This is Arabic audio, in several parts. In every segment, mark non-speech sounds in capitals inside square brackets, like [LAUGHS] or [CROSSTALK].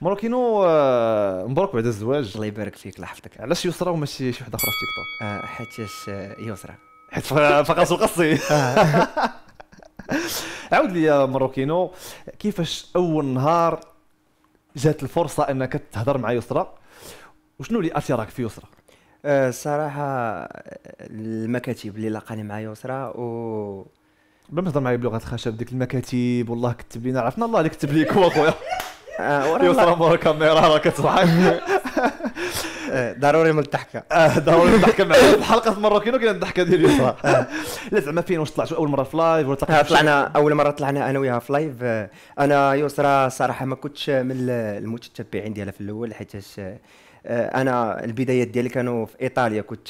مروكينو آه، مبروك بعد الزواج الله يبارك فيك لحظتك علاش يسرى وماشي شي وحده اخرى في تيك توك آه حيتاش آه، يسرى حيت فقط قصي [LAUGHS] آه. عاود لي مروكينو كيفاش اول نهار جات الفرصه انك تهضر مع يسرى وشنو اللي اثرك في يسرى الصراحه المكاتب اللي لقاني مع يسرى و بلا ما تهضر معايا بلغه الخشب ديك المكاتب والله كتب لينا عرفنا الله اللي كتب ليك هو خويا [LAUGHS] آه، يوصل مورا كاميرا راك تضحك ضروري من الضحكه آه، ضروري من الضحكه معايا في حلقه كاينه كاين الضحكه ديال يسرا لا زعما فين واش طلعتوا اول مره في لايف ولا آه، طلعنا اول مره طلعنا انا وياها في لايف انا يسرا صراحه ما كنتش من المتتبعين ديالها في الاول حيت انا البدايات ديالي كانوا في ايطاليا كنت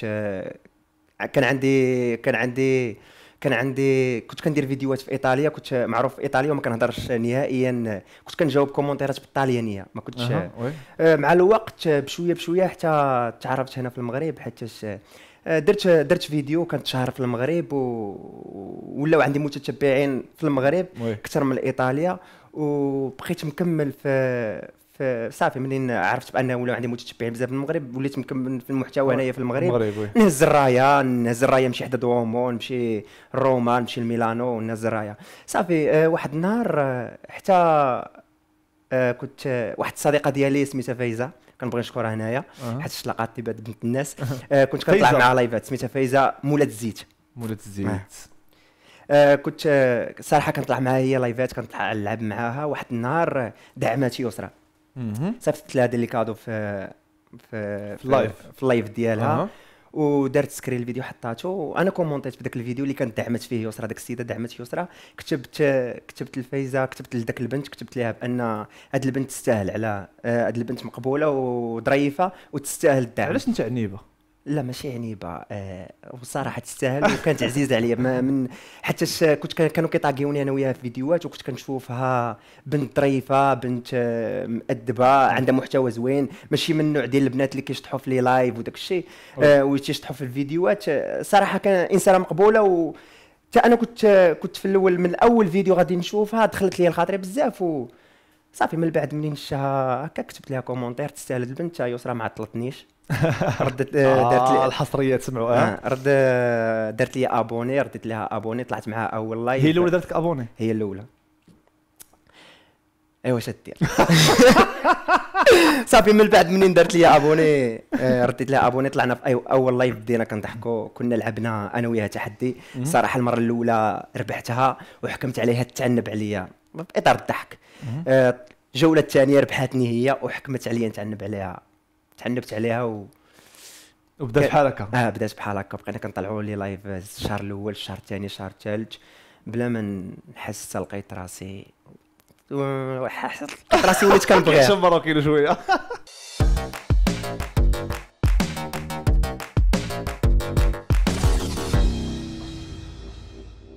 كان عندي كان عندي كان عندي كنت كندير فيديوهات في ايطاليا كنت معروف في ايطاليا وما كنهضرش نهائيا كنت كنجاوب كومونتيرات بالطاليانيه ما كنتش آه، مع الوقت بشويه بشويه حتى تعرفت هنا في المغرب حتى آه، درت درت فيديو كانت شهر في المغرب و... ولاو عندي متتبعين في المغرب اكثر من ايطاليا وبقيت مكمل في فصافي منين عرفت بان ولا عندي متتبعين بزاف في المغرب وليت مكمل في المحتوى هنايا في المغرب نهز الرايه نهز الرايه نمشي حدا دوومو نمشي روما نمشي لميلانو نهز الرايه صافي آه، واحد النهار آه، حتى آه، كنت واحد الصديقه ديالي سميتها فايزه كنبغي نشكرها هنايا أه. حيت تلاقات بعد بنت الناس كنت كنطلع معها لايفات سميتها فايزه مولات الزيت مولات الزيت آه. آه كنت صراحه كنطلع معها هي لايفات كنطلع نلعب معاها واحد النهار دعمات يسرى صيفطت لها هذا اللي كادو في في في اللايف في اللايف ديالها أه. ودارت سكرين الفيديو حطاته وانا كومونتيت في ذاك الفيديو اللي كانت دعمت فيه يسرى ديك السيده دعمت يسرى كتبت كتبت الفايزه كتبت لذاك البنت كتبت لها بان هاد البنت تستاهل على آه، هاد البنت مقبوله وظريفه وتستاهل الدعم علاش انت عنيبه لا ماشي عنيبه آه وصراحه تستاهل وكانت عزيزه عليا من حتى كنت كانوا كيطاقيوني انا وياها في فيديوهات وكنت كنشوفها بنت ظريفه بنت آه مؤدبه عندها محتوى زوين ماشي من النوع ديال البنات اللي كيشطحوا في لي لايف وداك الشيء آه في الفيديوهات آه، صراحه كان انسانه مقبوله و حتى انا كنت آه، كنت في الاول من اول فيديو غادي نشوفها دخلت لي الخاطري بزاف و صافي من بعد منين شفتها هكا كتبت لها كومونتير تستاهل البنت هي يسرى ما عطلتنيش [LAUGHS] ردت آه، آه، دارت لي الحصريه تسمعوا آه. اه رد دارت لي ابوني رديت لها ابوني طلعت معها اول لايف هي الاولى لك ابوني هي الاولى ايوا اش دير [LAUGHS] [LAUGHS] صافي من بعد منين دارت لي ابوني رديت لها ابوني طلعنا في اول لايف بدينا كنضحكوا كنا لعبنا انا وياها تحدي صراحه المره الاولى ربحتها وحكمت عليها تعنب عليا باطار الضحك الجوله الثانيه ربحتني هي وحكمت عليا نتعنب عليها تعنبت عليها و وبدات بحال هكا اه بدات بحال هكا بقينا كنطلعوا لي لايف الشهر الاول الشهر الثاني الشهر الثالث بلا ما نحس حتى لقيت راسي راسي وليت كنبغيها [LAUGHS] شويه [LAUGHS]